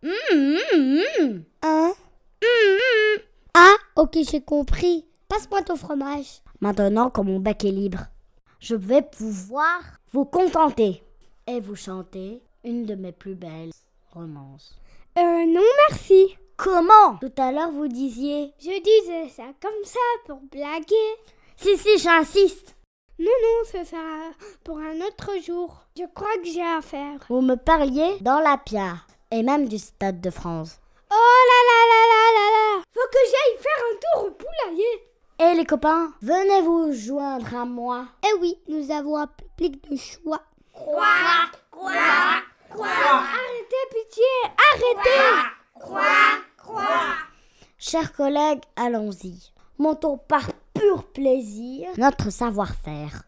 Mmh, mmh, mmh. Ah, mmh, Ah, ok, j'ai compris. Passe-moi ton fromage. Maintenant que mon bac est libre, je vais pouvoir vous contenter et vous chanter une de mes plus belles romances. Euh, non, merci. Comment Tout à l'heure, vous disiez. Je disais ça comme ça pour blaguer. Si, si, j'insiste. Non, non, ce sera pour un autre jour. Je crois que j'ai affaire. Vous me parliez dans la pierre et même du Stade de France. Oh là là là là là là Faut que j'aille faire un tour au poulailler Eh les copains, venez vous joindre à moi. Eh oui, nous avons un public de choix. Quoi Quoi Quoi Arrêtez, pitié Arrêtez Quoi Quoi, Quoi Chers collègues, allons-y. Montons par pur plaisir notre savoir-faire.